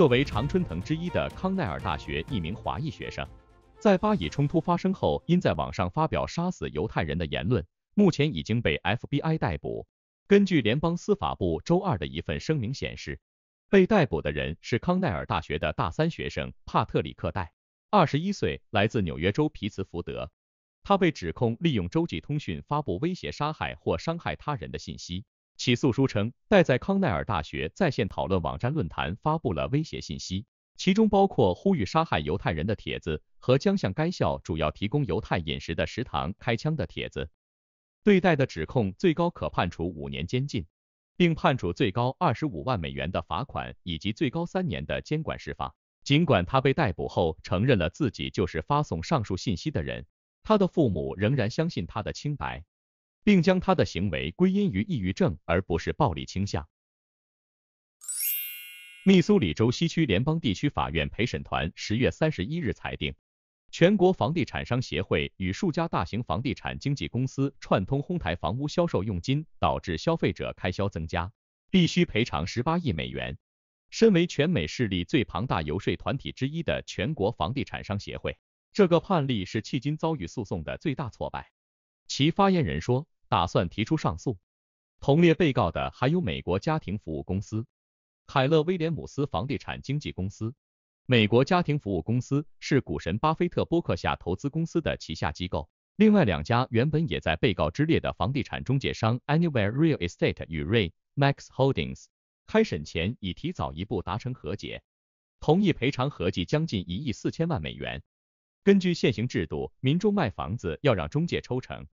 作为常春藤之一的康奈尔大学一名华裔学生，在巴以冲突发生后，因在网上发表杀死犹太人的言论，目前已经被 FBI 逮捕。根据联邦司法部周二的一份声明显示，被逮捕的人是康奈尔大学的大三学生帕特里克·戴，二十一岁，来自纽约州皮茨福德。他被指控利用洲际通讯发布威胁杀害或伤害他人的信息。起诉书称，戴在康奈尔大学在线讨论网站论坛发布了威胁信息，其中包括呼吁杀害犹太人的帖子和将向该校主要提供犹太饮食的食堂开枪的帖子。对戴的指控最高可判处五年监禁，并判处最高二十五万美元的罚款以及最高三年的监管释放。尽管他被逮捕后承认了自己就是发送上述信息的人，他的父母仍然相信他的清白。并将他的行为归因于抑郁症，而不是暴力倾向。密苏里州西区联邦地区法院陪审团十月三十一日裁定，全国房地产商协会与数家大型房地产经纪公司串通哄抬房屋销售佣金，导致消费者开销增加，必须赔偿十八亿美元。身为全美势力最庞大游说团体之一的全国房地产商协会，这个判例是迄今遭遇诉讼的最大挫败。其发言人说。打算提出上诉。同列被告的还有美国家庭服务公司凯勒威廉姆斯房地产经纪公司。美国家庭服务公司是股神巴菲特波克夏投资公司的旗下机构。另外两家原本也在被告之列的房地产中介商 Anywhere Real Estate 与 Ray Max Holdings，开审前已提早一步达成和解，同意赔偿合计将近一亿四千万美元。根据现行制度，民众卖房子要让中介抽成。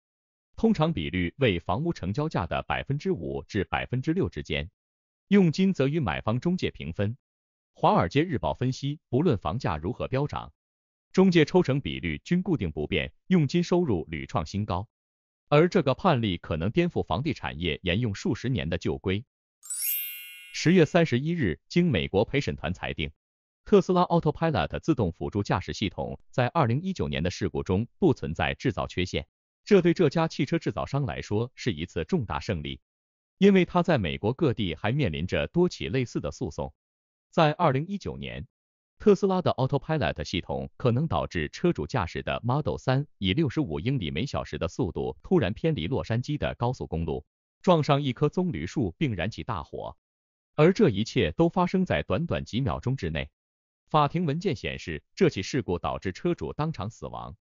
通常比率为房屋成交价的百分之五至百分之六之间，佣金则与买方中介平分。华尔街日报分析，不论房价如何飙涨，中介抽成比率均固定不变，佣金收入屡创新高。而这个判例可能颠覆房地产业沿用数十年的旧规。十月三十一日，经美国陪审团裁定，特斯拉 Autopilot 自动辅助驾驶系统在二零一九年的事故中不存在制造缺陷。这对这家汽车制造商来说是一次重大胜利，因为它在美国各地还面临着多起类似的诉讼。在二零一九年，特斯拉的 Autopilot 系统可能导致车主驾驶的 Model 三以六十五英里每小时的速度突然偏离洛杉矶的高速公路，撞上一棵棕榈树并燃起大火，而这一切都发生在短短几秒钟之内。法庭文件显示，这起事故导致车主当场死亡。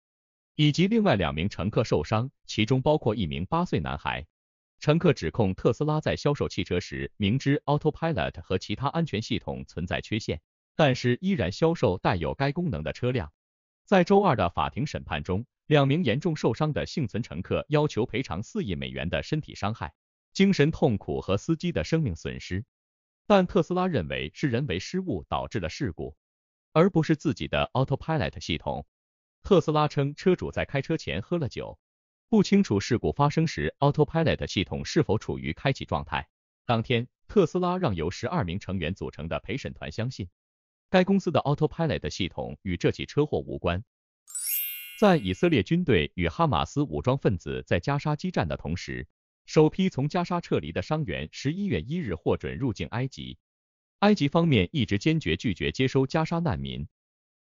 以及另外两名乘客受伤，其中包括一名八岁男孩。乘客指控特斯拉在销售汽车时，明知 Autopilot 和其他安全系统存在缺陷，但是依然销售带有该功能的车辆。在周二的法庭审判中，两名严重受伤的幸存乘客要求赔偿四亿美元的身体伤害、精神痛苦和司机的生命损失。但特斯拉认为是人为失误导致了事故，而不是自己的 Autopilot 系统。特斯拉称，车主在开车前喝了酒，不清楚事故发生时 Autopilot 系统是否处于开启状态。当天，特斯拉让由十二名成员组成的陪审团相信，该公司的 Autopilot 系统与这起车祸无关。在以色列军队与哈马斯武装分子在加沙激战的同时，首批从加沙撤离的伤员十一月一日获准入境埃及。埃及方面一直坚决拒绝接收加沙难民。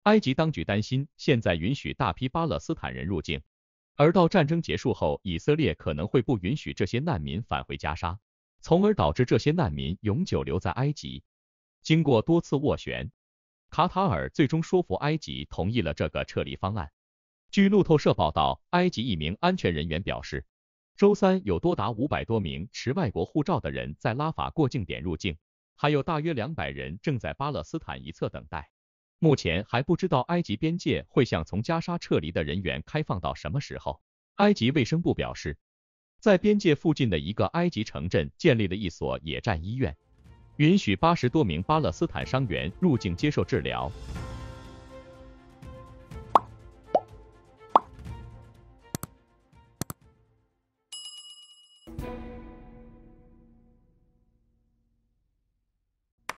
埃及当局担心，现在允许大批巴勒斯坦人入境，而到战争结束后，以色列可能会不允许这些难民返回加沙，从而导致这些难民永久留在埃及。经过多次斡旋，卡塔尔最终说服埃及同意了这个撤离方案。据路透社报道，埃及一名安全人员表示，周三有多达五百多名持外国护照的人在拉法过境点入境，还有大约两百人正在巴勒斯坦一侧等待。目前还不知道埃及边界会向从加沙撤离的人员开放到什么时候。埃及卫生部表示，在边界附近的一个埃及城镇建立了一所野战医院，允许八十多名巴勒斯坦伤员入境接受治疗。